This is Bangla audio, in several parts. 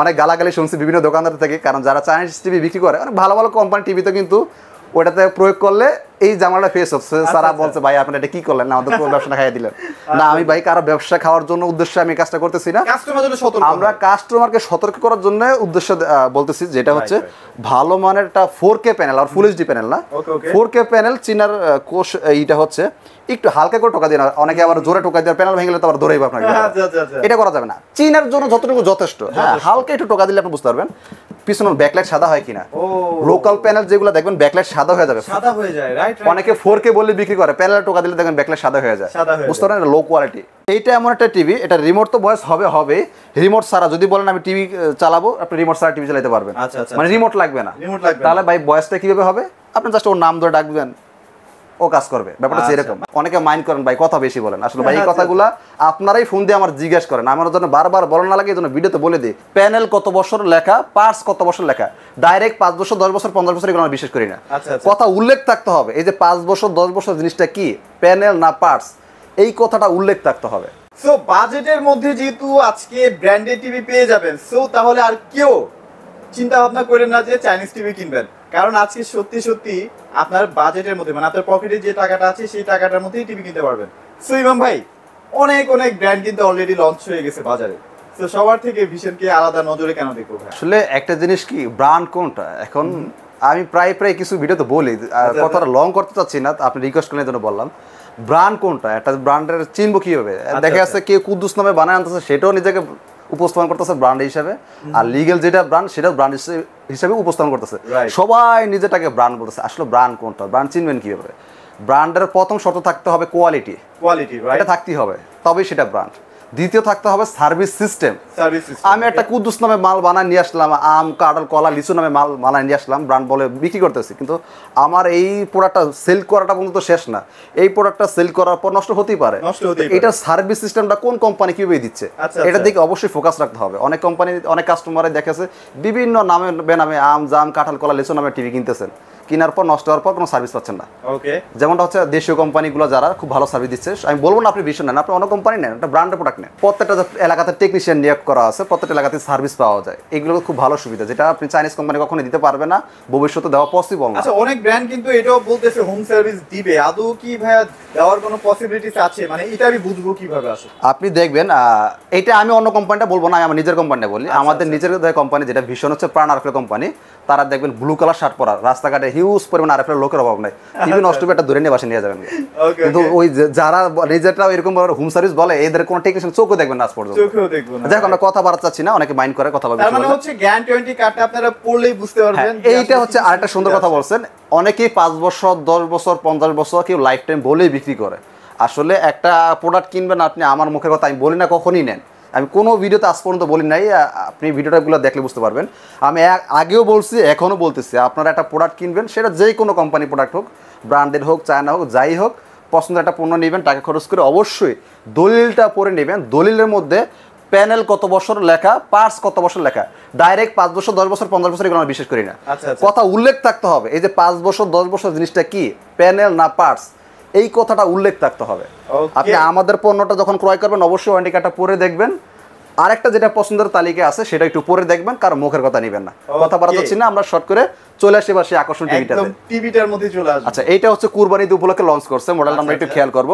অনেক গালাগালি শুনছি বিভিন্ন দোকানদার থেকে কারণ যারা চাইনিজ টিভি বিক্রি করে অনেক ভালো ভালো কোম্পানি টিভিতে কিন্তু ওটাতে প্রয়োগ করলে এই জামাটা ফেস হচ্ছে আচ্ছা, সারা আচ্ছা। বলছে ভাই আপনি এটা কি করলেন না আমাদের ব্যবসা ব্যবসাটা খাইয়ে দিলেন আচ্ছা। না আমি ভাই কারো ব্যবসা খাওয়ার জন্য উদ্দেশ্যে আমি কাজটা করতেছি না আমরা কাস্টমারকে সতর্ক করার জন্য উদ্দেশ্যে বলতেছি যেটা হচ্ছে ভালো মানের একটা ফোর কে প্যানেল আর ফুল এইচডি প্যানেল না ফোর কে প্যানেল চিনার কোষ এইটা হচ্ছে একটু হালকা করে টোকা দিয়ে অনেকে আবার জোরে টোকা দিয়ে প্যানেল ভেঙে গেলে তো আবার ধরেই আপনাকে এটা করা যাবে না চিনার জন্য যতটুকু যথেষ্ট হ্যাঁ হালকা একটু টোকা দিলে আপনি বুঝতে পারবেন পিছনের ব্যাকলাইট সাদা হয় কিনা লোকাল প্যানেল যেগুলো দেখবেন ব্যাকলাইট সাদা হয়ে যাবে সাদা হয়ে যায় রাইট অনেকে ফোর কে বলে বিক্রি করে প্যানেলে টোকা দিলে দেখেন ব্যাকলে সাদা হয়ে যায় বুঝতে পারেন লো কোয়ালিটি এইটা এমন একটা টিভি এটা রিমোট তো বয়স হবে হবে রিমোট সারা যদি বলেন আমি টিভি চালাবো আপনি রিমোট সারা টিভি চালাতে পারবেন আচ্ছা, আচ্ছা, মানে রিমোট আচ্ছা। লাগবে না তাহলে ভাই বয়সটা কিভাবে হবে আপনি জাস্ট ওর নাম ধরে ডাকবেন ও কাজ করবে ব্যাপারটা এরকম আচ্ছা। অনেকে মাইন্ড করেন ভাই কথা বেশি বলেন আসলে ভাই এই আচ্ছা, আচ্ছা। কথাগুলো আপনারাই ফোন দিয়ে আমার জিজ্ঞেস করেন আমার জন্য বারবার বলা না লাগে এই জন্য ভিডিওতে বলে দিই প্যানেল কত বছর লেখা পার্স কত বছর লেখা ডাইরেক্ট পাঁচ বছর দশ বছর পনেরো বছর এগুলো আমরা বিশ্বাস করি না কথা উল্লেখ থাকতে হবে এই যে পাঁচ বছর দশ বছর জিনিসটা কি প্যানেল না পার্স এই কথাটা উল্লেখ থাকতে হবে সো বাজেটের মধ্যে যেহেতু আজকে ব্র্যান্ডেড টিভি পেয়ে যাবেন সো তাহলে আর কেউ চিন্তা ভাবনা করেন না যে চাইনিজ টিভি কিনবেন কারণ আজকে সত্যি সত্যি আপনার বাজেটের মধ্যে মানে আপনার পকেটে যে টাকাটা আছে সেই টাকাটার মধ্যেই টিভি কিনতে পারবেন সো ইমাম ভাই অনেক অনেক ব্র্যান্ড কিন্তু অলরেডি লঞ্চ হয়ে গেছে বাজারে তো সবার থেকে ভিশনকে আলাদা নজরে কেন দেখবো আসলে একটা জিনিস কি ব্র্যান্ড কোনটা এখন আমি প্রায় প্রায় কিছু ভিডিও তো বলি আচ্ছা, কথাটা লং আচ্ছা। করতে চাচ্ছি না আপনি রিকোয়েস্ট করার জন্য বললাম ব্র্যান্ড কোনটা একটা ব্র্যান্ডের চিনবো কীভাবে আচ্ছা, দেখা যাচ্ছে কেউ কুদ্দুস নামে বানায় আনতেছে সেটাও নিজেকে উপস্থাপন করতেছে ব্র্যান্ড হিসেবে আর লিগেল যেটা ব্র্যান্ড সেটা ব্র্যান্ড হিসেবে উপস্থাপন করতেছে সবাই নিজেটাকে ব্র্যান্ড বলতেছে আসলে ব্র্যান্ড কোনটা ব্র্যান্ড চিনবেন কিভাবে ব্র্যান্ডের প্রথম শর্ত থাকতে হবে কোয়ালিটি কোয়ালিটি এটা থাকতেই হবে তবেই সেটা ব্র্যান্ড দ্বিতীয় থাকতে হবে সার্ভিস সিস্টেম আমি একটা কুদ্দুস নামে মাল বানায় নিয়ে আসলাম আম কাঁঠাল কলা লিচু নামে মাল বানায় নিয়ে আসলাম ব্র্যান্ড বলে বিক্রি করতেছি কিন্তু আমার এই প্রোডাক্টটা সেল করাটা পর্যন্ত শেষ না এই প্রোডাক্টটা সেল করার পর নষ্ট হতেই পারে এটা সার্ভিস সিস্টেমটা কোন কোম্পানি কীভাবে দিচ্ছে আচ্ছা, আচ্ছা। এটার দিকে অবশ্যই ফোকাস রাখতে হবে অনেক কোম্পানি অনেক কাস্টমারে দেখেছে বিভিন্ন নামে বেনামে আম জাম কাঁঠাল কলা লিচু নামে টিভি কিনতেছেন কেনার পর নষ্ট হওয়ার পর কোনো সার্ভিস পাচ্ছেন না যেমনটা হচ্ছে দেশীয় কোম্পানিগুলো যারা খুব ভালো সার্ভিস দিচ্ছে আমি বলবো না আপনি বিষয় নেন আপনি অন্য কোম্পানি নেন একটা ব্র্যান্ডের প্রোডাক্ট নেন প্রত্যেকটা এলাকাতে টেকনিশিয়ান নিয়োগ করা আছে প্রত্যেকটা এলাকাতে সার্ভিস পাওয়া যায় এগুলো খুব ভালো সুবিধা যেটা আপনি চাইনিজ কোম্পানি কখনো দিতে পারবে না ভবিষ্যতে দেওয়া পসিবল না আচ্ছা অনেক ব্র্যান্ড কিন্তু এটাও বলতেছে হোম সার্ভিস দিবে আদৌ কি ভাইয়া দেওয়ার কোনো পসিবিলিটি আছে মানে এটা আমি বুঝবো কিভাবে আসে আপনি দেখবেন এটা আমি অন্য কোম্পানিটা বলবো না আমি আমার নিজের কোম্পানিটা বলি আচ্ছা, আমাদের আচ্ছা। নিজের কোম্পানি যেটা ভীষণ হচ্ছে প্রাণ আরফের কোম্পানি তারা দেখবেন ব্লু কালার শার্ট পরা রাস্তাঘাটে হিউজ পরিমাণ আরেফের লোকের অভাব নাই টিভি নষ্ট একটা ধরে নিয়ে বাসে নিয়ে যাবেন কিন্তু ওই যারা নিজেরটা এরকম হোম সার্ভিস বলে এদের কোনো টেকনিশিয়ান চোখও দেখবেন না আজ পর্যন্ত দেখো আমরা কথা বাড়াতে চাচ্ছি না অনেকে মাইন্ড করে কথা বলতে মানে হচ্ছে জ্ঞান টোয়েন্টি কার্ডটা আপনারা পড়লেই বুঝতে হ্যাঁ, পারবেন এইটা হচ্ছে আরেকটা সুন্দর কথা বলছেন অনেকেই পাঁচ বছর দশ বছর পঞ্চাশ বছর কেউ লাইফ টাইম বলেই বিক্রি করে আসলে একটা প্রোডাক্ট কিনবেন আপনি আমার মুখের কথা আমি বলি না কখনই নেন আমি কোনো ভিডিওতে আজ পর্যন্ত বলি নাই আপনি ভিডিওটাগুলো দেখলে বুঝতে পারবেন আমি আগেও বলছি এখনও বলতেছি আপনারা একটা প্রোডাক্ট কিনবেন সেটা যে কোনো কোম্পানি প্রোডাক্ট হোক ব্র্যান্ডেড হোক চায়না হোক যাই হোক পছন্দের একটা পণ্য নেবেন টাকা খরচ করে অবশ্যই দলিলটা পরে নেবেন দলিলের মধ্যে প্যানেল কত বছর লেখা পার্স কত বছর লেখা ডাইরেক্ট পাঁচ বছর দশ বছর পঞ্চাশ বছর এগুলো আমি বিশ্বাস করি না আচ্ছা, আচ্ছা। কথা উল্লেখ থাকতে হবে এই যে পাঁচ বছর দশ বছর জিনিসটা কি প্যানেল না পার্স এই কথাটা উল্লেখ থাকতে হবে আপনি আমাদের পণ্যটা যখন ক্রয় করবেন অবশ্যই ওয়ারেন্টি কার্ডটা পরে দেখবেন আরেকটা যেটা পছন্দের তালিকা আছে সেটা একটু পরে দেখবেন কারণ মুখের কথা নিবেন না কথা বলা যাচ্ছে না আমরা শর্ট করে চলে আসি বা সেই আকর্ষণ টিভিটাতে টিভিটার মধ্যে চলে আসবে আচ্ছা এটা হচ্ছে কুরবানি ঈদ উপলক্ষে লঞ্চ করছে মডেল আমরা আচ্ছা, একটু আচ্ছা। খেয়াল করব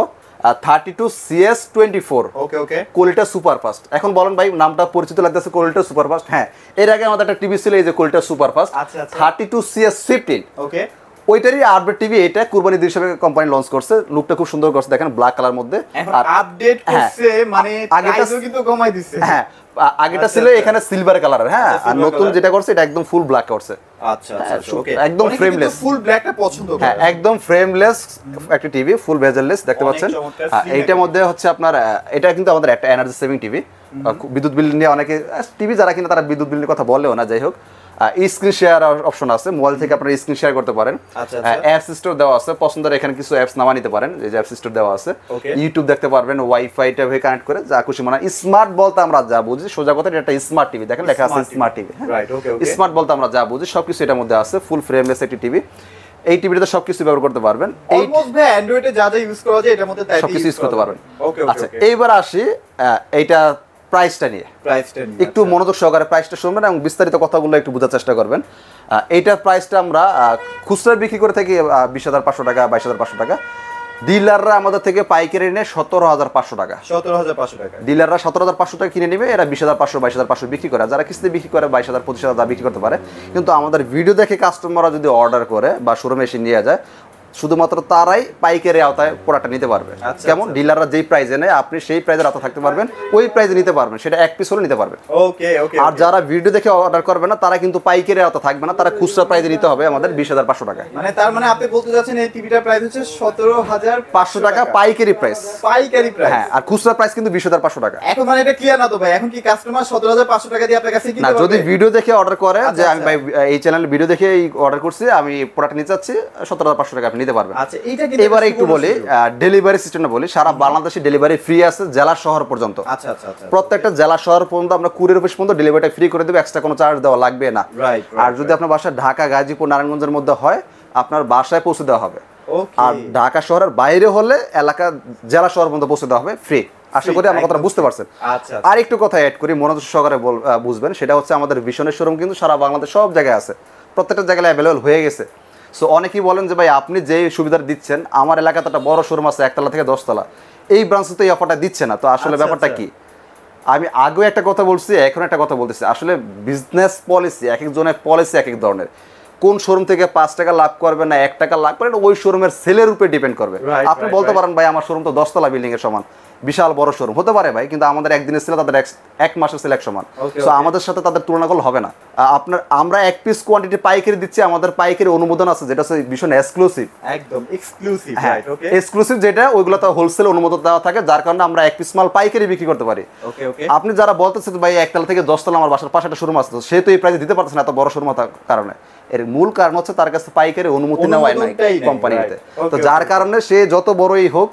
thirty two CS twenty four okay okay quality super fast এখন বলেন ভাই নামটা পরিচিত লাগতেছে কোলিটা সুপার ফাস্ট হ্যাঁ এর আগে আমাদের একটা টিভি ছিল এই যে quality super fast thirty two CS fifteen okay ওইটারই আপডেট টিভি এটা কুরবানি ঈদ কোম্পানি লঞ্চ করছে লুকটা খুব সুন্দর করছে দেখেন ব্ল্যাক কালার মধ্যে আর আপডেট হ্যাঁ। করছে মানে প্রাইসও কিন্তু কমাই দিছে হ্যাঁ আগেটা আচ্ছা, ছিল আচ্ছা। এখানে সিলভার কালারের হ্যাঁ আচ্ছা, আর নতুন যেটা করছে এটা একদম ফুল ব্ল্যাক করছে হ্যাঁ, হ্যাঁ, একটা টিভি ফুল দেখতে পাচ্ছেন এইটার মধ্যে হচ্ছে আপনার এটা কিন্তু আমাদের একটা এনার্জি সেভিং টিভি বিদ্যুৎ বিল নিয়ে অনেকে টিভি যারা কিনা তারা বিদ্যুৎ বিল নিয়ে কথা বলেও না যাই হোক স্ক্রিন শেয়ার অপশন আছে মোবাইল থেকে আপনারা স্ক্রিন শেয়ার করতে পারেন অ্যাপ আচ্ছা, স্টোর আচ্ছা। দেওয়া আছে পছন্দের এখানে কিছু অ্যাপস নামা নিতে পারেন যে অ্যাপ স্টোর দেওয়া আছে ইউটিউব দেখতে পারবেন ওয়াইফাই টা হয়ে কানেক্ট করে যা খুশি মানে স্মার্ট বলতে আমরা যা বুঝি সোজা কথা এটা একটা স্মার্ট টিভি দেখেন লেখা আছে স্মার্ট টিভি স্মার্ট বলতে আমরা যা বুঝি সবকিছু এটার মধ্যে আছে ফুল ফ্রেমলেস একটি টিভি এই টিভিটাতে সবকিছু ব্যবহার করতে পারবেন অলমোস্ট ভাই অ্যান্ড্রয়েডে যা যা ইউজ করা যায় এটার মধ্যে তাই সবকিছু ইউজ করতে পারবেন আচ্ছা এইবার আসি এইটা প্রাইসটা নিয়ে প্রাইসটা একটু আচ্ছা। মনোযোগ সহকারে প্রাইসটা শুনবেন এবং বিস্তারিত কথাগুলো একটু বোঝার চেষ্টা করবেন এইটার প্রাইসটা আমরা খুচরা বিক্রি করে থাকি বিশ হাজার পাঁচশো টাকা বাইশ হাজার পাঁচশো টাকা ডিলাররা আমাদের থেকে পাইকারি নেয় সতেরো হাজার পাঁচশো টাকা সতেরো হাজার পাঁচশো টাকা ডিলাররা সতেরো হাজার পাঁচশো টাকা কিনে নেবে এরা বিশ হাজার পাঁচশো বাইশ হাজার পাঁচশো বিক্রি করে যারা কিস্তি বিক্রি করে বাইশ হাজার পঁচিশ হাজার বিক্রি করতে পারে কিন্তু আমাদের ভিডিও দেখে কাস্টমাররা যদি অর্ডার করে বা শোরুমে এসে নিয়ে যায় শুধুমাত্র তারাই পাইকারি আওতায় প্রোডাক্টটা নিতে পারবে আচ্ছা, আচ্ছা। কেমন ডিলাররা যেই প্রাইজে নেয় আপনি সেই প্রাইজের আওতা থাকতে পারবেন ওই প্রাইজে নিতে পারবেন সেটা এক পিস হলে নিতে পারবেন আর যারা ভিডিও দেখে অর্ডার করবে না তারা কিন্তু পাইকারি আওতা থাকবে না তারা খুচরা প্রাইজে নিতে হবে আমাদের বিশ হাজার পাঁচশো টাকা মানে তার মানে আপনি বলতে চাচ্ছেন এই টিভিটার প্রাইস হচ্ছে সতেরো হাজার পাঁচশো টাকা পাইকারি প্রাইস পাইকারি প্রাইস হ্যাঁ আর খুচরা প্রাইস কিন্তু বিশ হাজার পাঁচশো টাকা এখন মানে এটা ক্লিয়ার না তো ভাই এখন কি কাস্টমার সতেরো হাজার পাঁচশো টাকা দিয়ে আপনার কাছে না যদি ভিডিও দেখে অর্ডার করে আচ্ছা, যে আমি এই চ্যানেলে ভিডিও দেখে অর্ডার করছি আমি প্রোডাক্ট নিতে চাচ্ছি সতেরো হাজার পাঁচশো টাকা আপনি নিতে পারবেন আচ্ছা, এবার একটু বলি ডেলিভারি সিস্টেমটা বলি সারা বাংলাদেশে ডেলিভারি ফ্রি আছে জেলা শহর পর্যন্ত আচ্ছা, আচ্ছা, প্রত্যেকটা জেলা শহর পর্যন্ত আমরা কুড়ির অফিস পর্যন্ত ডেলিভারিটা ফ্রি করে দেবো এক্সট্রা কোনো চার্জ দেওয়া লাগবে না আর যদি আপনার বাসা ঢাকা গাজীপুর নারায়ণগঞ্জের মধ্যে হয় আপনার বাসায় পৌঁছে দেওয়া হবে আর ঢাকা শহরের বাইরে হলে এলাকা জেলা শহর পর্যন্ত পৌঁছে দেওয়া হবে ফ্রি আশা করি আমার কথা বুঝতে পারছেন আর একটু কথা অ্যাড করি মনোজ সহকারে বুঝবেন সেটা হচ্ছে আমাদের ভীষণের শোরুম কিন্তু সারা বাংলাদেশ সব জায়গায় আছে প্রত্যেকটা জায়গায় অ্যাভেলেবল হয়ে গেছে সো অনেকেই বলেন যে ভাই আপনি যে সুবিধাটা দিচ্ছেন আমার এলাকাতে একটা বড় শোরুম আছে একতলা থেকে দশতলা এই ব্রাঞ্চে তো এই অফারটা দিচ্ছে না তো আসলে আচ্ছা, ব্যাপারটা আচ্ছা। কি আমি আগেও একটা কথা বলছি এখন একটা কথা বলতেছি আসলে বিজনেস পলিসি এক একজনের পলিসি এক এক ধরনের কোন শোরুম থেকে পাঁচ টাকা লাভ করবে না এক টাকা লাভ করবে ওই শোরুমের সেলের উপরে ডিপেন্ড করবে আপনি বলতে পারেন ভাই আমার শোরুম তো দশতলা বিল্ডিং এর সমান বিশাল বড় শোরুম হতে পারে ভাই কিন্তু আমাদের একদিনের সেলে তাদের এক মাসের সেলে এক সমান তো আমাদের সাথে তাদের তুলনা করলে হবে না আপনার আমরা এক পিস কোয়ান্টিটি পাইকারি দিচ্ছি আমাদের পাইকারি অনুমোদন আছে যেটা হচ্ছে ভীষণ এক্সক্লুসিভ একদম এক্সক্লুসিভ হ্যাঁ এক্সক্লুসিভ যেটা ওইগুলো তো হোলসেল অনুমোদন দেওয়া থাকে যার কারণে আমরা এক পিস মাল পাইকারি বিক্রি করতে পারি আপনি যারা বলতেছেন ভাই একতলা থেকে দশতলা আমার বাসার পাশে একটা শোরুম আসতো সে তো এই প্রাইজে দিতে পারছে না এত বড় শোরুম কারণে এর মূল কারণ হচ্ছে তার কাছে পাইকারি অনুমতি নেওয়া নাই কোম্পানিতে তো যার কারণে সে যত বড়ই হোক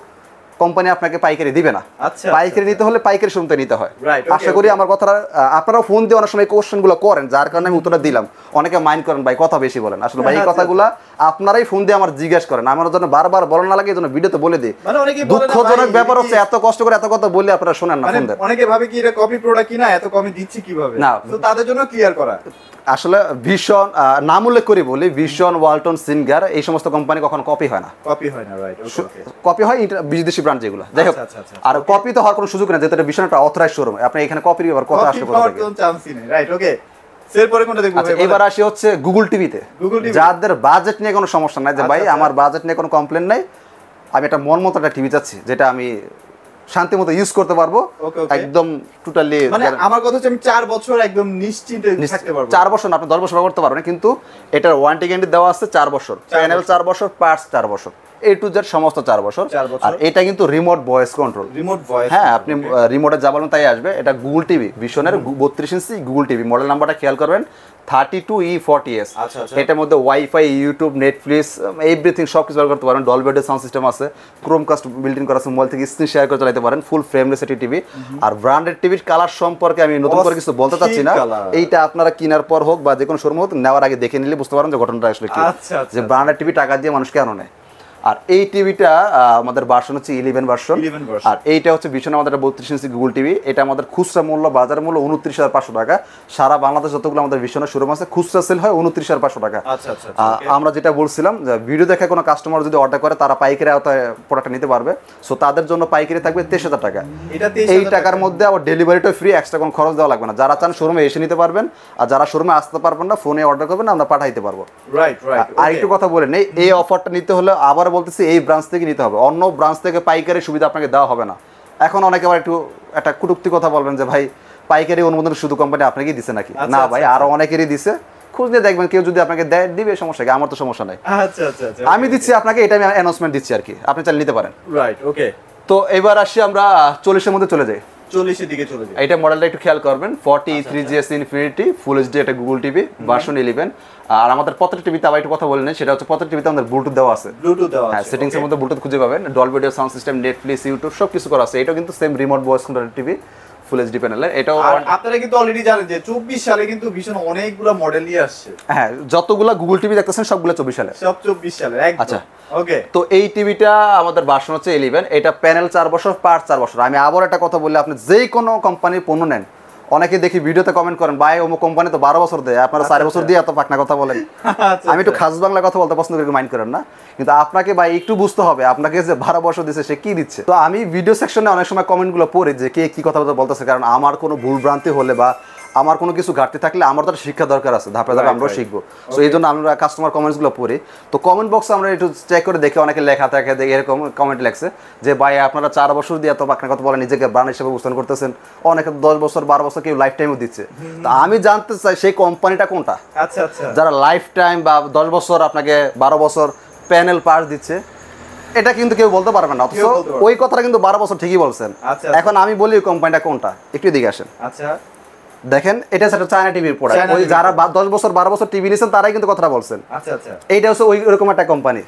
কোম্পানি আপনাকে পাইকারি দিবে না আচ্ছা পাইকারি আচ্ছা, আচ্ছা। নিতে হলে পাইকারি শুনতে নিতে হয় আশা করি আমার কথাটা আপনারা ফোন দিয়ে অনেক সময় গুলো করেন যার কারণে আমি উত্তরটা দিলাম অনেকে মাইন্ড করেন ভাই কথা বেশি বলেন আসলে ভাই এই আচ্ছা, কথাগুলো আপনারাই ফোন দিয়ে আমার জিজ্ঞেস করেন আমার জন্য বারবার বলা না লাগে এই জন্য ভিডিওতে বলে দিই মানে দুঃখজনক ব্যাপার হচ্ছে এত কষ্ট করে এত কথা বলে আপনারা শোনেন না মানে ফোন অনেকে ভাবে কি এটা কপি প্রোডাক্ট কিনা এত কমে দিচ্ছি কিভাবে না তো তাদের জন্য ক্লিয়ার করা আসলে ভীষণ নাম উল্লেখ করে বলি ভীষণ ওয়ালটন সিনগার এই সমস্ত কোম্পানি কখন কপি হয় না কপি হয় না রাইট কপি হয় বিদেশি ব্র্যান্ড যেগুলো যাই হোক আচ্ছা, আচ্ছা, আচ্ছা, আর কপি তো হওয়ার কোনো সুযোগ নেই যেটা ভীষণ একটা অথরাইজ শোরুম আপনি এখানে কপি ব্যাপার কথা আসবে রাইট ওকে এবার আসি হচ্ছে গুগল টিভিতে যাদের বাজেট নিয়ে কোনো সমস্যা নাই যে ভাই আমার বাজেট নিয়ে কোনো কমপ্লেন নাই আমি একটা মন মতো একটা টিভি চাচ্ছি যেটা আমি শান্তি মতো ইউজ করতে পারবো একদম টোটালি মানে আমার কথা হচ্ছে আমি চার বছর একদম নিশ্চিন্তে থাকতে পারবো চার বছর আপনি দশ বছর করতে পারবেন কিন্তু এটার ওয়ান্টি গ্যান্টি দেওয়া আছে চার বছর প্যানেল চার বছর পার্টস চার বছর এ টু জেড সমস্ত চার বছর আর এটা কিন্তু remote voice control remote voice হ্যাঁ আপনি রিমোটে যা তাই আসবে এটা গুগল টিভি ভীষণের বত্রিশ ইঞ্চি গুগল টিভি মডেল নাম্বারটা খেয়াল করবেন thirty two E forty S আচ্ছা, আচ্ছা। এটার মধ্যে ওয়াইফাই ইউটিউব নেটফ্লিক্স এভরিথিং সব কিছু করতে পারেন সাউন্ড সিস্টেম আছে করা আছে মোবাইল থেকে স্ক্রিন শেয়ার করে পারেন ফুল ফ্রেমলেস একটি টিভি আর ব্র্যান্ডেড টিভির কালার সম্পর্কে আমি নতুন করে কিছু বলতে চাচ্ছি না এইটা আপনারা কেনার পর হোক বা যে কোনো শোরুম হোক নেওয়ার আগে দেখে নিলে বুঝতে পারেন যে ঘটনাটা আসলে কি আচ্ছা, যে ব্র্যান্ডেড টিভি টাকা দিয়ে মানুষ কেন নেয় আর এই টিভিটা আমাদের ভার্সন হচ্ছে ইলেভেন ভার্সন আর এইটা হচ্ছে ভীষণ আমাদের বত্রিশ ইঞ্চি গুগল টিভি এটা আমাদের খুচরা মূল্য বাজার মূল্য উনত্রিশ হাজার পাঁচশো টাকা সারা বাংলাদেশ যতগুলো আমাদের ভীষণের শোরুম আছে খুচরা সেল হয় উনত্রিশ হাজার পাঁচশো টাকা আচ্ছা, আচ্ছা, আচ্ছা, আমরা যেটা বলছিলাম যে ভিডিও দেখে কোনো কাস্টমার যদি অর্ডার করে তারা পাইকারি আওতায় প্রোডাক্ট নিতে পারবে সো তাদের জন্য পাইকারি থাকবে তেইশ হাজার টাকা এই টাকার মধ্যে আবার ডেলিভারিটা ফ্রি এক্সট্রা কোনো খরচ দেওয়া লাগবে না যারা চান শোরুমে এসে নিতে পারবেন আর যারা শোরুমে আসতে পারবেন না ফোনে অর্ডার করবেন আমরা পাঠাইতে পারবো রাইট আর একটু কথা বলে নেই এই অফারটা নিতে হলে আবার বলতেছি এই ব্রাঞ্চ থেকে নিতে হবে অন্য ব্রাঞ্চ থেকে পাইকারি সুবিধা আপনাকে দেওয়া হবে না এখন অনেকে আবার একটু একটা কুটুক্তি কথা বলবেন যে ভাই পাইকারি অনুমোদন শুধু কোম্পানি আপনাকে দিছে নাকি আচ্ছা, না আচ্ছা, ভাই আচ্ছা। আরো অনেকেরই দিছে খোঁজ নিয়ে দেখবেন কেউ যদি আপনাকে দেয় দিবে সমস্যা কি আমার তো সমস্যা নাই আচ্ছা আচ্ছা আমি দিচ্ছি আপনাকে এটা আমি অ্যানাউন্সমেন্ট দিচ্ছি আর কি আপনি চালিয়ে নিতে পারেন রাইট ওকে তো এবার আসি আমরা চল্লিশের মধ্যে চলে যাই চল্লিশের দিকে চলে একটু খেয়াল করবেন forty three GS infinity full HD এটা গুগল টিভি ভার্সন ইলেভেন আর আমাদের প্রত্যেকটা টিভিতে আবার একটু কথা বলে সেটা হচ্ছে প্রত্যেকটা টিভিতে আমাদের ব্লুটুথ দেওয়া আছে ব্লুটুথ দেওয়া হ্যাঁ, আছে মধ্যে ব্লুটুথ খুঁজে পাবেন Dolby video sound system Netflix YouTube সব কিছু করা আছে এটা কিন্তু same remote voice control TV full HD প্যানেলের এটাও আপনারা কিন্তু অলরেডি জানেন যে 24 সালে কিন্তু ভীষণ অনেকগুলো মডেল নিয়ে আসছে হ্যাঁ যতগুলো গুগল টিভি দেখতেছেন সবগুলো 24 সালে সব 24 সালে একদম আচ্ছা ওকে তো এই টিভিটা আমাদের ভার্সন হচ্ছে 11 এটা প্যানেল 4 বছর পার 4 বছর আমি আবার একটা কথা বললে আপনি যে কোনো কোম্পানির পণ্য নেন অনেকে দেখি ভিডিওতে কমেন্ট করেন ভাই অমুক কোম্পানি তো বারো বছর দেয় আপনারা চার আচ্ছা, বছর আচ্ছা। দিয়ে এত পাকনা কথা বলেন আচ্ছা, আমি একটু খাস বাংলা কথা বলতে পছন্দ করি মাইন্ড করেন না কিন্তু আপনাকে ভাই একটু বুঝতে হবে আপনাকে যে বারো বছর দিচ্ছে সে কি দিচ্ছে তো আমি ভিডিও সেকশনে অনেক সময় কমেন্টগুলো পড়ি যে কে কি কথা বলতেছে কারণ আমার কোনো ভুল ভ্রান্তি হলে বা আমার কোনো কিছু ঘাটতি থাকলে আমার তো শিক্ষা দরকার আছে ধাপে ধাপে আমরাও শিখবো সো এই জন্য আমরা কাস্টমার কমেন্টসগুলো পড়ি তো কমেন্ট বক্সে আমরা একটু চেক করে দেখি অনেকে লেখা থাকে দেখে এরকম কমেন্ট লেখছে যে ভাই আপনারা চার বছর দিয়ে এত আপনার কথা বলে নিজেকে ব্রান্ড হিসেবে অবস্থান করতেছেন অনেকে দশ বছর বারো বছর কেউ লাইফ টাইমও দিচ্ছে তো আমি জানতে চাই সেই কোম্পানিটা কোনটা আচ্ছা আচ্ছা যারা লাইফ টাইম বা দশ বছর আপনাকে বারো বছর প্যানেল পাস দিচ্ছে এটা কিন্তু কেউ বলতে পারবে না অথচ ওই কথাটা কিন্তু বারো বছর ঠিকই বলছেন আচ্ছা, আচ্ছা। এখন আমি বলি কোম্পানিটা কোনটা একটু দিকে আসেন আচ্ছা দেখেন এটা সেটা চায়না টিভির প্রোডাক্ট ওই যারা দশ বছর বারো বছর টিভি নিয়েছেন তারাই কিন্তু কথা বলছেন আচ্ছা, আচ্ছা। এইটা হচ্ছে ওই ওরকম একটা কোম্পানি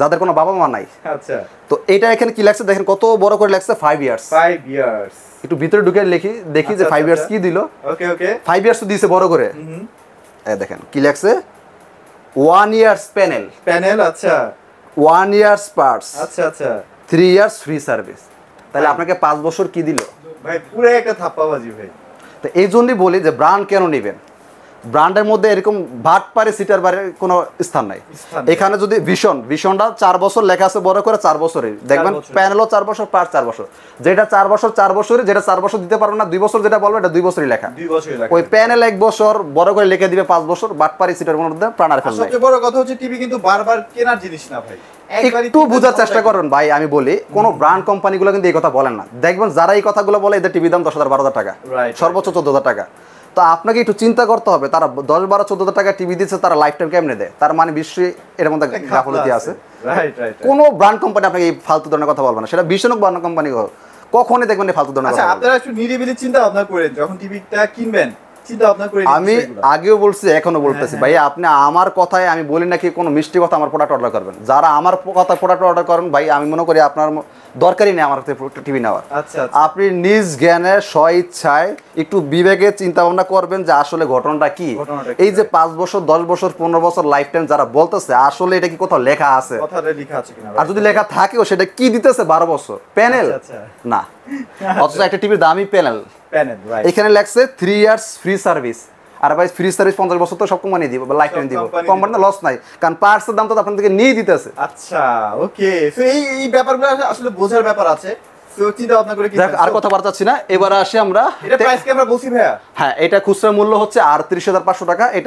যাদের কোনো বাবা মা নাই আচ্ছা। তো এটা এখানে কি লাগছে দেখেন কত বড় করে লাগছে ফাইভ ইয়ার্স ফাইভ ইয়ার্স একটু ভিতরে ঢুকে লিখি দেখি যে ফাইভ ইয়ার্স কি দিল ওকে ওকে ফাইভ ইয়ার্স তো দিয়েছে বড় করে দেখেন কি লাগছে ওয়ান ইয়ার্স প্যানেল প্যানেল আচ্ছা ওয়ান ইয়ার্স পার্টস আচ্ছা আচ্ছা থ্রি ইয়ার্স ফ্রি সার্ভিস তাহলে আপনাকে পাঁচ বছর কি দিল ভাই পুরো একটা থাপ্পাবাজি ভাই তো এই জন্যই বলি যে ব্রান্ড কেন নেবেন ব্র্যান্ডের মধ্যে এরকম ভাট পারে সিটার বারে কোনো স্থান নাই এখানে যদি ভীষণ ভীষণটা চার বছর লেখা আছে বড় করে চার বছরের দেখবেন প্যানেলও চার বছর পার চার বছর যেটা চার বছর চার বছরই যেটা চার বছর দিতে পারবে না দুই বছর যেটা বলবে এটা দুই বছরই লেখা ওই প্যানেল এক বছর বড় করে লিখে দিবে পাঁচ বছর বাট পারে সিটার মধ্যে প্রাণার ফেলবে বড় কথা হচ্ছে টিভি কিন্তু বারবার কেনার জিনিস না ভাই একটু বোঝার চেষ্টা করুন ভাই আমি বলি কোন ব্র্যান্ড কোম্পানিগুলো কিন্তু এই কথা বলেন না দেখবেন যারা এই কথাগুলো বলে এদের টিভি দাম দশ হাজার বারো হাজার টাকা সর্বোচ্চ চোদ্দ হাজার টাকা তো আপনাকে একটু চিন্তা করতে হবে তারা দশ বারো চোদ্দ হাজার টাকা টিভি দিচ্ছে তারা লাইফ টাইম কেমনে দেয় তার মানে বিশ্বে এর মধ্যে গাফলতি আছে কোনো ব্র্যান্ড কোম্পানি আপনাকে এই ফালতু ধরনের কথা বলবে না সেটা বিশ্ব ব্র্যান্ড কোম্পানি হোক কখনই দেখবেন ফালতু ধরনের আচ্ছা, আপনারা একটু নিরিবিলি চিন্তা ভাবনা করেন যখন টিভিটা কিনবেন আমি আগেও বলছি এখনো হ্যাঁ, বলতেছি হ্যাঁ। ভাই আপনি আমার কথায় আমি বলি নাকি কোনো মিষ্টি কথা আমার প্রোডাক্ট অর্ডার করবেন যারা আমার কথা প্রোডাক্ট অর্ডার করেন ভাই আমি মনে করি আপনার দরকারই নেই আমার টিভি নেওয়ার আচ্ছা, আচ্ছা। আপনি নিজ জ্ঞানে স্ব ইচ্ছায় একটু বিবেকে চিন্তা ভাবনা করবেন যে আসলে ঘটনাটা কি এই যে পাঁচ বছর দশ বছর পনেরো বছর লাইফ টাইম যারা বলতেছে আসলে এটা কি কোথাও লেখা আছে আর যদি লেখা থাকেও সেটা কি দিতেছে বারো বছর প্যানেল আচ্ছা, না অথচ একটা টিভির দামই প্যানেল প্যানেল এখানে লেখছে থ্রি ইয়ার্স ফ্রি সার্ভিস আর ভাই ফ্রি সার্ভিস পঞ্চাশ বছর তো সব কোম্পানি দিব বা লাইফ টাইম দিব কোম্পানি লস নাই কারণ পার্টসের দাম তো আপনাদেরকে নিয়ে দিতেছে আচ্ছা ওকে এই এই ব্যাপারগুলো আসলে বোঝার ব্যাপার আছে এর হ্যাঁ, আচ্ছা, মধ্যে হয় এর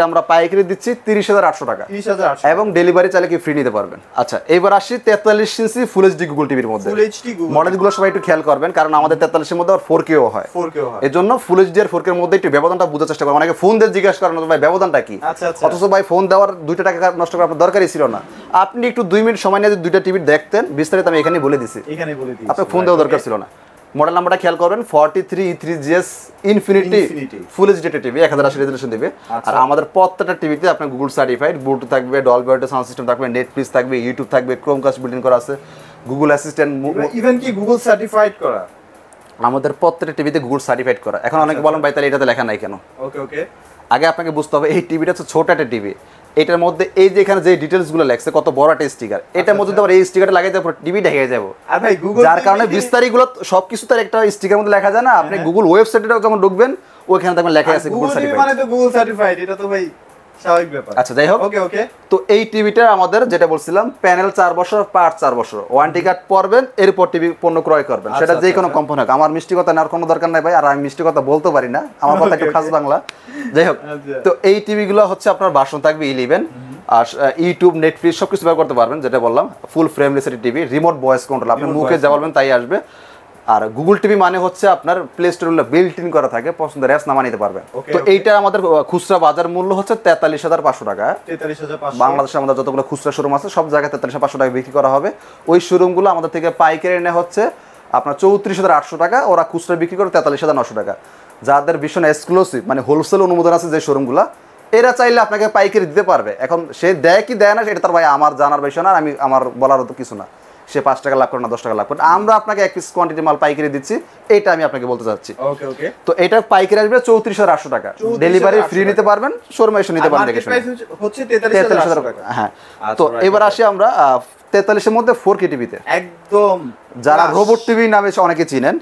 মধ্যে একটু ব্যবধানটা চেষ্টা ফোন দিয়ে জিজ্ঞাসা ব্যবধানটা কি আচ্ছা, আচ্ছা। অথচ ভাই ফোন দেওয়ার টাকা নষ্ট দরকারই ছিল না আপনি একটু দুই মিনিট সময় নিয়ে দুইটা টিভি দেখতেন বিস্তারিত আমি এখানে বলে দিচ্ছি আপনার ফোন দেওয়া দরকার পাইছিল না মডেল নাম্বারটা খেয়াল করবেন forty three three GS infinity full HD TV এক হাজার আশি রেজুলেশন দেবে আচ্ছা। আর আমাদের প্রত্যেকটা টিভিতে আপনার গুগল সার্টিফাইড বুট থাকবে ডল বেল্ট সাউন্ড সিস্টেম থাকবে নেটফ্লিক্স থাকবে ইউটিউব থাকবে ক্রোম ক্রোমকাস্ট বিল্ডিং করা আছে গুগল অ্যাসিস্ট্যান্ট ইভেন কি গুগল সার্টিফাইড করা আমাদের প্রত্যেকটা টিভিতে গুগল সার্টিফাইড করা এখন অনেকে আচ্ছা, বলেন ভাই তাহলে এটাতে লেখা নাই কেন ওকে ওকে আগে আপনাকে বুঝতে হবে এই টিভিটা হচ্ছে ছোট একটা টিভি এটার মধ্যে এই যে এখানে যে গুলো লাগছে কত বড় একটা স্টিকার আচ্ছা, এটার মধ্যে আচ্ছা। তোমার এই স্টিকারটা লাগাই তারপর টিভি ঢেকে যাবো যার কারণে বিস্তারিত গুলো সবকিছু তার একটা স্টিকার মধ্যে লেখা যায় না আপনি গুগল হ্যাঁ। ওয়েবসাইটে যখন ঢুকবেন ওইখানে দেখবেন লেখা আছে গুগল সার্টিফাইড মানে তো গুগল সার্টিফাইড এটা তো ভাই স্বাভাবিক ব্যাপার আচ্ছা যাই হোক ওকে ওকে তো এই টিভিটা আমাদের যেটা বলছিলাম প্যানেল চার বছর পার্ট চার বছর ওয়ারেন্টি কার্ড এরপর টিভি পণ্য ক্রয় করবেন সেটা যে কোনো কোম্পানি হোক আমার মিষ্টি কথা নেওয়ার কোনো দরকার নাই ভাই আর আমি মিষ্টি কথা বলতে পারি না আমার কথা একটু খাস বাংলা যাই হোক আচ্ছা। তো এই টিভিগুলো হচ্ছে আপনার বাসন থাকবে ইলেভেন আর ইউটিউব নেটফ্লিক্স সব কিছু ব্যবহার করতে পারবেন যেটা বললাম full frameless TV remote voice control আপনি মুখে যা বলবেন তাই আসবে আর গুগল টিভি মানে হচ্ছে আপনার প্লে স্টোরগুলো বিল্ট ইন করা থাকে পছন্দের অ্যাপস নামা নিতে পারবেন তো এইটা আমাদের খুচরা বাজার মূল্য হচ্ছে তেতাল্লিশ হাজার পাঁচশো টাকা বাংলাদেশে আমাদের যতগুলো খুচরা শোরুম আছে সব জায়গায় তেতাল্লিশ পাঁচশো টাকা বিক্রি করা হবে ওই শোরুমগুলো আমাদের থেকে পাইকারি এনে হচ্ছে আপনার চৌত্রিশ হাজার আটশো টাকা ওরা খুচরা বিক্রি করে তেতাল্লিশ হাজার নশো টাকা যাদের ভীষণ এক্সক্লুসিভ মানে হোলসেল অনুমোদন আছে যে শোরুমগুলো এরা চাইলে আপনাকে পাইকারি দিতে পারবে এখন সে দেয় কি দেয় না সেটা তার ভাই আমার জানার বিষয় না আমি আমার বলারও তো কিছু না সে পাঁচ টাকা লাভ করে না দশ টাকা লাভ করে আমরা আপনাকে এক পিস কোয়ান্টিটি মাল পাইকারি দিচ্ছি এটা আমি আপনাকে বলতে চাচ্ছি তো এটা পাইকারি আসবে চৌত্রিশ হাজার আটশো টাকা ডেলিভারি ফ্রি নিতে পারবেন শোরুমে এসে নিতে পারবেন দেখে হ্যাঁ আচ্ছা, তো এবার আসি আমরা তেতাল্লিশের মধ্যে ফোর কে টিভিতে একদম যারা রোবট টিভি নামে অনেকে চিনেন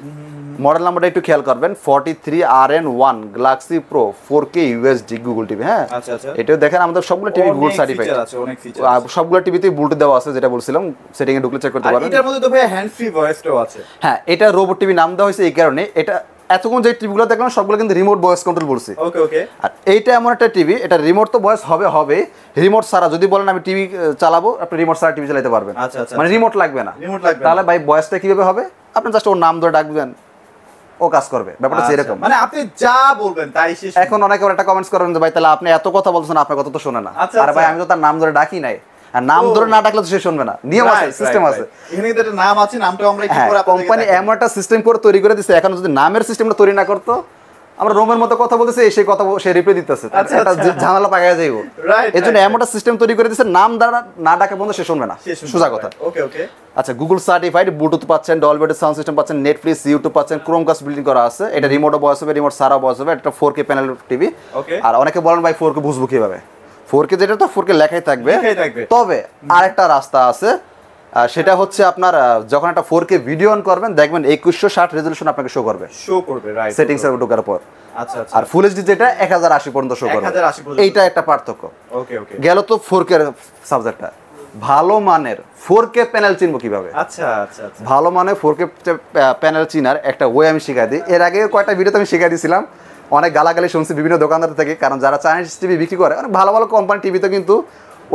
মডেল নাম্বারটা একটু খেয়াল করবেন forty three R N one Galaxy pro four K USD Google TV হ্যাঁ আচ্ছা, আচ্ছা। এটাও দেখেন আমাদের সবগুলো টিভি গুগল সার্টিফাইড সবগুলো টিভিতে বুলটুথ দেওয়া আছে যেটা বলছিলাম সেটিং এ ঢুকলে চেক করতে পারবেন এটার মধ্যে তো ভাই হ্যান্ড ফ্রি ভয়েসটাও আছে হ্যাঁ এটা রোবট টিভি নাম দেওয়া হয়েছে এই কারণে এটা এতক্ষণ যে টিভিগুলো দেখলাম সবগুলো কিন্তু রিমোট ভয়েস কন্ট্রোল বলছি ওকে ওকে আর এইটা এমন একটা টিভি এটা রিমোট তো ভয়েস হবে হবে রিমোট ছাড়া যদি বলেন আমি টিভি চালাবো আপনি রিমোট ছাড়া টিভি চালাতে পারবেন আচ্ছা আচ্ছা মানে রিমোট আচ্ছা। লাগবে না রিমোট লাগবে তাহলে ভাই ভয়েসটা কিভাবে হবে আপনি জাস্ট ওর নাম ধরে ডাকবেন ও কাজ করবে ব্যাপারটা আচ্ছা, এরকম মানে আপনি যা বলবেন তাই শেষ এখন অনেকে একটা কমেন্টস করেন যে ভাই তাহলে আপনি এত কথা বলছেন আপনি কথা তো শোনে না আচ্ছা, আর ভাই আচ্ছা। আমি তো তার নাম ধরে ডাকি নাই আর নাম ধরে না ডাকলে তো সে শুনবে না নিয়ম আছে সিস্টেম আছে এখানে যেটা নাম আছে নামটা আমরা কি করে কোম্পানি এমন একটা সিস্টেম করে তৈরি করে দিছে এখন যদি নামের সিস্টেমটা তৈরি না করতো আমরা রোমের মতো কথা বলতেছি সেই কথা সে রিপ্লাই দিতেছে আচ্ছা, আচ্ছা। ঝামেলা পাকায় যাইব এর জন্য এমন একটা সিস্টেম তৈরি করে দিচ্ছে নাম দ্বারা না ডাকে বন্ধ সে শুনবে না সোজা কথা ওকে ওকে আচ্ছা গুগল সার্টিফাইড ব্লুটুথ পাচ্ছেন ডলবেড সাউন্ড সিস্টেম পাচ্ছেন নেটফ্লিক্স ইউটিউব পাচ্ছেন ক্রোমকাস্ট বিল্ডিং করা আছে এটা রিমোট বয়স হবে রিমোট সারা বয়স হবে একটা ফোর কে প্যানেল টিভি আর অনেকে বলেন ভাই ফোর কে বুঝবো কিভাবে ফোর কে যেটা তো ফোর কে লেখাই থাকবে তবে আরেকটা রাস্তা আছে সেটা হচ্ছে আপনার যখন একটা ফোর কে ভিডিও অন করবেন দেখবেন একুশশো ষাট রেজলিউশন আপনাকে শো করবে শো করবে সেটিংস এর ঢোকার পর আচ্ছা, আচ্ছা। আর ফুল এইচডি যেটা এক হাজার আশি পর্যন্ত শো করবে এইটা একটা পার্থক্য গেল তো ফোর কে সাবজেক্টটা ভালো মানের ফোর কে প্যানেল চিনবো কিভাবে আচ্ছা, ভালো মানের ফোর কে প্যানেল চিনার একটা ওয়ে আমি শিখাই দিই এর আগে কয়েকটা ভিডিও আমি শিখাই দিয়েছিলাম অনেক গালাগালি শুনছি বিভিন্ন দোকানদার থেকে কারণ যারা চাইনিজ টিভি বিক্রি করে অনেক ভালো ভালো কোম্পানি টিভিতে কিন্তু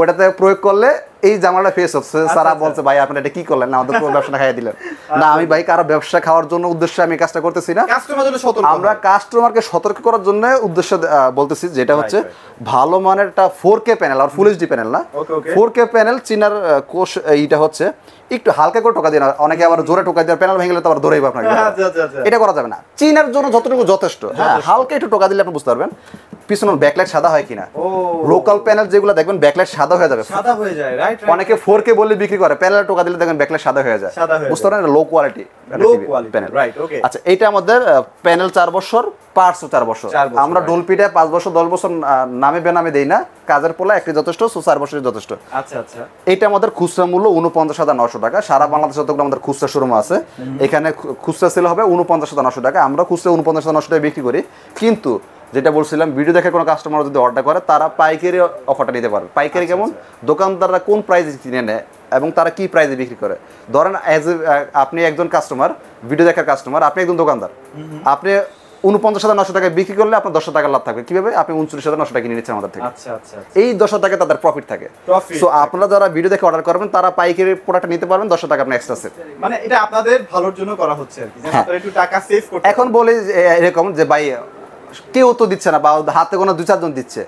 ওটাতে প্রয়োগ করলে এই জামাটা ফেস হচ্ছে আচ্ছা, সারা আচ্ছা। বলছে ভাই আপনি এটা কি করলেন না আমাদের পুরো ব্যবসাটা খাইয়ে দিলেন আচ্ছা। না আমি ভাই কারো ব্যবসা খাওয়ার জন্য উদ্দেশ্যে আমি কাজটা করতেছি না আমরা কাস্টমারকে সতর্ক করার জন্য উদ্দেশ্য বলতেছি যেটা হচ্ছে ভালো মানের একটা ফোর কে প্যানেল আর ফুল এইচডি প্যানেল না ফোর কে প্যানেল চিনার কোষ এইটা হচ্ছে একটু হালকা করে টোকা দিয়ে অনেকে আবার জোরে টোকা দিয়ে প্যানেল ভেঙে গেলে তো আবার ধরেই আপনাকে এটা করা যাবে না চিনার জন্য যতটুকু যথেষ্ট হ্যাঁ হালকা একটু টোকা দিলে আপনি বুঝতে পারবেন পিছনের ব্যাকলাইট সাদা হয় কিনা লোকাল প্যানেল যেগুলো দেখবেন ব্যাকলাইট সাদা হয়ে যাবে সাদা হয়ে যায় রাইট অনেকে ফোর কে বলে বিক্রি করে প্যানেলে টোকা দিলে দেখেন ব্যাকলে সাদা হয়ে যায় বুঝতে পারেন লো কোয়ালিটি আচ্ছা এইটা আমাদের প্যানেল চার বছর বছর আমরা ডলপিটা পাঁচ বছর দশ বছর নামে বেনামে দেই না কাজের পোলা একটি যথেষ্ট সো চার বছরের যথেষ্ট আচ্ছা, আচ্ছা। এটা আমাদের খুচরা মূল্য নশো টাকা সারা বাংলাদেশে তো আমাদের খুচরা শোরুম আছে এখানে খুচরা সেল হবে নশো টাকা আমরা খুচরা নশো টাকা বিক্রি করি কিন্তু যেটা বলছিলাম ভিডিও দেখে কোনো কাস্টমার যদি অর্ডার করে তারা পাইকারি অফারটা নিতে পারবে পাইকারি আচ্ছা, কেমন আচ্ছা। দোকানদাররা কোন প্রাইজে কিনে নেয় এবং তারা কি প্রাইজে বিক্রি করে ধরেন অ্যাজ আপনি একজন কাস্টমার ভিডিও দেখার কাস্টমার আপনি একজন দোকানদার আপনি উনপঞ্চাশ হাজার নশো টাকা বিক্রি করলে আপনার দশ টাকা লাভ থাকবে কিভাবে আপনি উনচল্লিশ হাজার নশো টাকা নিয়ে নিচ্ছেন আমাদের থেকে আচ্ছা, এই দশ টাকা তাদের প্রফিট থাকে সো আপনারা যারা ভিডিও দেখে অর্ডার করবেন তারা পাইকারি প্রোডাক্ট নিতে পারবেন দশ টাকা আপনার এক্সট্রা সেভ মানে এটা আপনাদের ভালোর জন্য করা হচ্ছে হ্যাঁ। এখন বলে এরকম যে ভাই কেউ তো দিচ্ছে না বা হাতে কোনো দু চারজন দিচ্ছে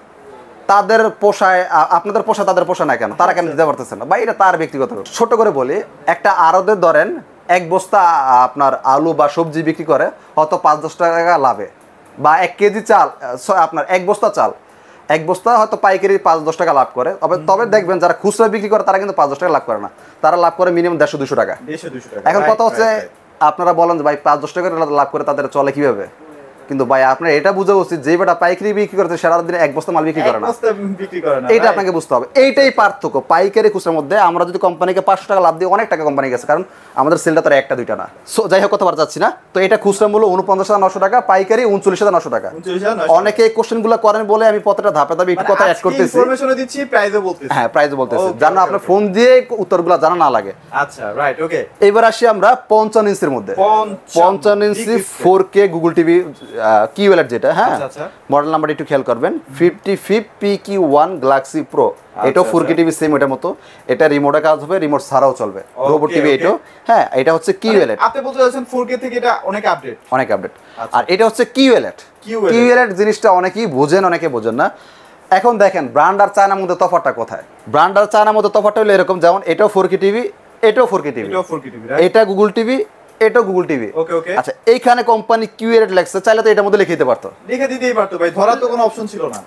তাদের পোষায় আপনাদের পোষা তাদের পোষা না কেন তারা কেন দিতে পারতেছে না বা এটা তার ব্যক্তিগত ছোট করে বলি একটা আরদে ধরেন এক বস্তা আপনার আলু বা সবজি বিক্রি করে হয়তো পাঁচ দশ টাকা লাভে বা এক কেজি চাল আপনার এক বস্তা চাল এক বস্তা হয়তো পাইকারি পাঁচ দশ টাকা লাভ করে তবে তবে দেখবেন যারা খুচরা বিক্রি করে তারা কিন্তু পাঁচ দশ টাকা লাভ করে না তারা লাভ করে মিনিমাম দেড়শো দুশো টাকা এখন কথা হচ্ছে আপনারা বলেন ভাই পাঁচ দশ টাকা লাভ করে তাদের চলে কিভাবে কিন্তু ভাই আপনার এটা বোঝা উচিত যে বেটা পাইকারি বিক্রি করতে সারা দিনে এক বস্তা মাল বিক্রি করে না বিক্রি করে না এটা আপনাকে বুঝতে হবে এইটাই পার্থক্য পাইকারি খুচরার মধ্যে আমরা যদি কোম্পানিকে পাঁচশো টাকা লাভ দিই অনেক টাকা কোম্পানি গেছে কারণ আমাদের সেলটা তারা একটা দুইটা না সো যাই হোক কথাবার যাচ্ছি না তো এটা খুচরা মূল্য উনপঞ্চাশ হাজার নশো টাকা পাইকারি উনচল্লিশ হাজার নশো টাকা অনেকে এই কোশ্চেনগুলো করেন বলে আমি প্রত্যেকটা ধাপে ধাপে একটু মানে কথা অ্যাড করতেছি হ্যাঁ প্রাইজও বলতেছি জানো আপনার ফোন দিয়ে উত্তরগুলো জানা না লাগে আচ্ছা রাইট ওকে এবার আসি আমরা পঞ্চান ইঞ্চির মধ্যে পঞ্চান ইঞ্চি four K Google TV QLED যেটা হ্যাঁ মডেল আচ্ছা, নাম্বার আচ্ছা। একটু খেয়াল করবেন ফিফটি ফিফ পি কি ওয়ান গ্লাক্সি প্রো এটাও ফোর কে টিভি সেম এটার মতো এটা রিমোটে কাজ হবে রিমোট ছাড়াও চলবে রোবট টিভি এটাও হ্যাঁ এটা হচ্ছে কিউএলএট আপনি বলতে চাচ্ছেন ফোর কে থেকে এটা অনেক আপডেট অনেক আপডেট আচ্ছা। আর এটা হচ্ছে কিউএলএট কিউএলএট জিনিসটা অনেকেই বোঝেন অনেকে বোঝেন না এখন দেখেন ব্র্যান্ড আর চায়নার মধ্যে তফাটা কোথায় ব্র্যান্ড আর চায়নার মধ্যে তফাটা হলো এরকম যেমন এটাও ফোর কে টিভি এটাও ফোর কে টিভি এটা গুগল টিভি এটা গুগল টিভি ওকে ওকে আচ্ছা এইখানে কোম্পানি লেখছে চাইলে তো এটার মধ্যে লিখে দিতে পারতো লিখে দিতেই পারতো ভাই তো কোনো অপশন ছিল না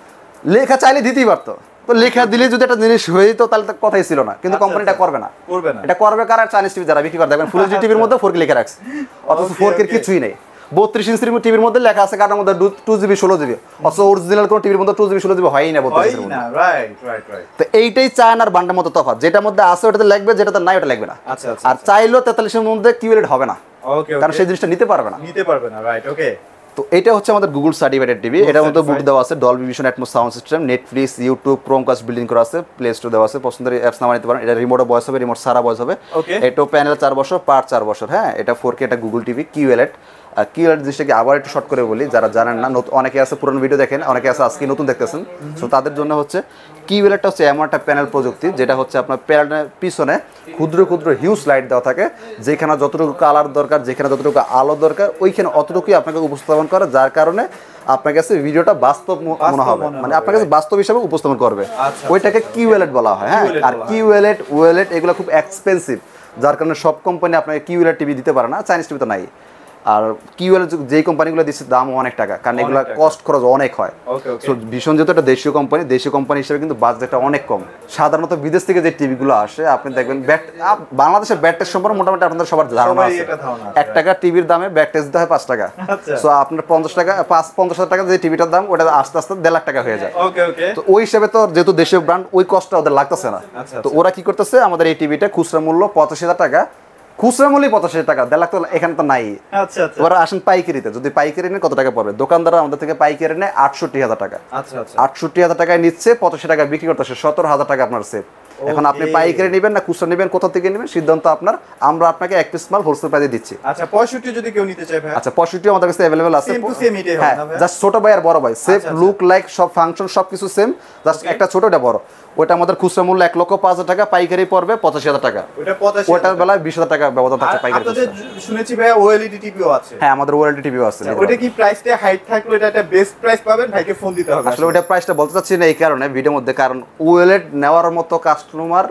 লেখা চাইলে দিতেই পারতো তো লেখা দিলে যদি একটা জিনিস হয়ে যেত তাহলে তো কথাই ছিল না কিন্তু কোম্পানিটা আচ্ছা, আচ্ছা। করবে না করবে না এটা করবে কারা চাইনিজ টিভি যারা বিক্রি করে দেখবেন ফুল টিভির মধ্যে ফোর লিখে রাখছে অথচ ফোর কিছুই নেই বত্রিশ ইঞ্চির টিভির মধ্যে লেখা আছে কাটার মধ্যে টু জিবি ষোলো জিবি অথচ অরিজিনাল কোনো টিভির মধ্যে টু জিবি ষোলো জিবি হয়ই না বত্রিশ তো এইটাই চায়ন আর বান্ডের মতো তফাৎ যেটার মধ্যে আছে ওটাতে লাগবে যেটাতে নাই ওটা লাগবে না আচ্ছা, আচ্ছা, আর আচ্ছা। চাইলেও তেতাল্লিশের মধ্যে কিউএলইড e হবে না কারণ সেই জিনিসটা নিতে পারবে না নিতে পারবে না রাইট ওকে তো এটা হচ্ছে আমাদের গুগল সার্টিফাইড টিভি এটার মধ্যে বুট দেওয়া আছে Dolby vision atmos sound system Netflix YouTube Chromecast building করা আছে প্লে স্টোর দেওয়া আছে পছন্দের অ্যাপস নামা নিতে পারেন এটা রিমোট বয়স হবে রিমোট সারা বয়স হবে এটাও প্যানেল চার বছর পার চার বছর হ্যাঁ এটা ফোর কে এটা Google TV QLED keyword জিনিসটাকে আবার একটু শর্ট করে বলি যারা জানেন না অনেকে আছে পুরনো ভিডিও দেখেন অনেকে আছে আজকে নতুন দেখতেছেন সো তাদের জন্য হচ্ছে কিওয়ার্ডটা হচ্ছে এমন একটা প্যানেল প্রযুক্তি যেটা হচ্ছে আপনার প্যানেলের পিছনে ক্ষুদ্র ক্ষুদ্র হিউজ লাইট দেওয়া থাকে যেখানে যতটুকু কালার দরকার যেখানে যতটুকু আলো দরকার ওইখানে অতটুকুই আপনাকে উপস্থাপন করা যার কারণে আপনার কাছে ভিডিওটা বাস্তব মনে হবে মানে আপনার কাছে বাস্তব হিসাবে উপস্থাপন করবে আচ্ছা, আচ্ছা, আচ্ছা। ওইটাকে কি ওয়ালেট বলা হয় হ্যাঁ আর কি ওয়ালেট ওয়ালেট এগুলো খুব এক্সপেন্সিভ যার কারণে সব কোম্পানি আপনাকে কি ওয়ালেট টিভি দিতে পারে না চাইনিজ টিভি তো নাই আর কিউএল যে কোম্পানিগুলো দিচ্ছে দাম অনেক টাকা কারণ এগুলো কস্ট খরচ অনেক হয় সো ভীষণ যেহেতু একটা দেশীয় কোম্পানি দেশীয় কোম্পানি হিসেবে কিন্তু বাজেটটা অনেক কম সাধারণত বিদেশ থেকে যে টিভিগুলো আসে আপনি দেখবেন ব্যাট বাংলাদেশের ব্যাটের সম্পর্কে মোটামুটি আপনাদের সবার ধারণা আছে এক হ্যাঁ। টাকা টিভির দামে ব্যাট টেস্ট দিতে হয় পাঁচ টাকা সো আচ্ছা। আপনার পঞ্চাশ টাকা পাঁচ পঞ্চাশ হাজার টাকা যে টিভিটার দাম ওটা আস্তে আস্তে দেড় লাখ টাকা হয়ে যায় তো ওই হিসেবে তো যেহেতু দেশীয় ব্র্যান্ড ওই কস্টটা ওদের লাগতেছে না আচ্ছা, তো আচ্ছা। ওরা কি করতেছে আমাদের এই টিভিটা খুচরা মূল্য পঁচাশি হাজার টাকা খুচরা মূল্যে পঁচাশি টাকা দেড় লাখ টাকা এখানে তো নাই আচ্ছা এবার আচ্ছা। আসেন পাইকারিতে যদি পাইকারি নেন কত টাকা পড়বে দোকানদার আমাদের থেকে পাইকারি নেয় আটষট্টি হাজার টাকা আচ্ছা, আচ্ছা। আটষট্টি হাজার টাকায় নিচ্ছে পঁচাশি টাকা বিক্রি করতেছে সতেরো হাজার টাকা আপনার সেফ এখন আপনি পাইকারি নেবেন না খুচরা নেবেন কোথা থেকে নেবেন সিদ্ধান্ত আপনার আমরা আপনাকে এক পিস মাল হোলসেল প্রাইসে দিচ্ছি আচ্ছা 65 যদি কেউ নিতে চায় ভাই আচ্ছা 65 আমাদের কাছে अवेलेबल আছে সেম টু সেম এটাই হবে হ্যাঁ, না জাস্ট ছোট ভাই আর বড় ভাই সেম লুক লাইক সব ফাংশন সব কিছু সেম জাস্ট একটা ছোট এটা বড় ওটা আমাদের খুচরা মূল্য 1 লক্ষ 5000 টাকা পাইকারি পড়বে 85000 টাকা ওটা টাকা ওটার বেলা 20000 হাজার টাকা ব্যবধান থাকছে পাইকারি শুনেছি ভাই ওএলইডি টিভিও e আছে হ্যাঁ আমাদের ওএলইডি টিভিও e আছে আচ্ছা, ওটা কি প্রাইসটা হাইট থাকলো এটা একটা বেস্ট প্রাইস পাবেন ভাইকে ফোন দিতে হবে আসলে ওটা প্রাইসটা বলতে চাচ্ছি না এই কারণে ভিডিওর মধ্যে কারণ ওএলইড e নেওয়ার মতো কাস্ট কাস্টমার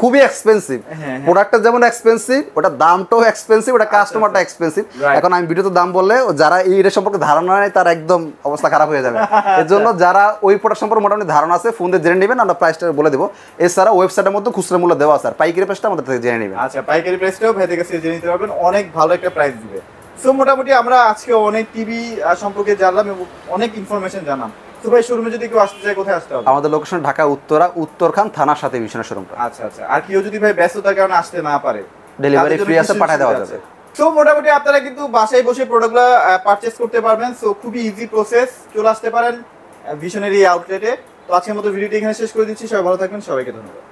খুবই এক্সপেন্সিভ হ্যাঁ, হ্যাঁ। প্রোডাক্টটা যেমন এক্সপেন্সিভ ওটা দামটাও এক্সপেন্সিভ ওটা কাস্টমারটা আচ্ছা, আচ্ছা। এক্সপেন্সিভ এখন আমি ভিডিওতে দাম বললে যারা এটা সম্পর্কে ধারণা নেয় তার একদম অবস্থা খারাপ হয়ে যাবে এর জন্য যারা ওই প্রোডাক্ট সম্পর্কে মোটামুটি ধারণা আছে ফোন দিয়ে জেনে নেবেন আমরা প্রাইসটা বলে দেবো এছাড়া ওয়েবসাইটের মধ্যে খুচরো মূল্য দেওয়া স্যার পাইকারি প্রাইসটা আমাদের থেকে জেনে নেবেন আচ্ছা পাইকারি প্রাইসটাও ভেদে কাছে জেনে নিতে পারবেন অনেক ভালো একটা প্রাইস দিবে সো মোটামুটি আমরা আজকে অনেক টিভি সম্পর্কে জানলাম এবং অনেক ইনফরমেশন জানলাম তো ভাই শোরুমে যদি কেউ আসতে চায় কোথায় আসতে হবে আমাদের লোকেশন ঢাকা উত্তরা উত্তরখান থানার সাথে বিছনা শোরুম আচ্ছা আচ্ছা আর কেউ যদি ভাই ব্যস্ততার কারণে আসতে না পারে ডেলিভারি ফ্রি আছে পাঠিয়ে দেওয়া যাবে সো মোটামুটি আপনারা কিন্তু বাসায় বসে প্রোডাক্টগুলো পারচেস করতে পারবেন সো খুবই ইজি প্রসেস চলে আসতে পারেন ভিশনারি আউটলেটে তো আজকের মতো ভিডিওটি এখানে শেষ করে দিচ্ছি সবাই ভালো থাকবেন সবাইকে ধন্যবাদ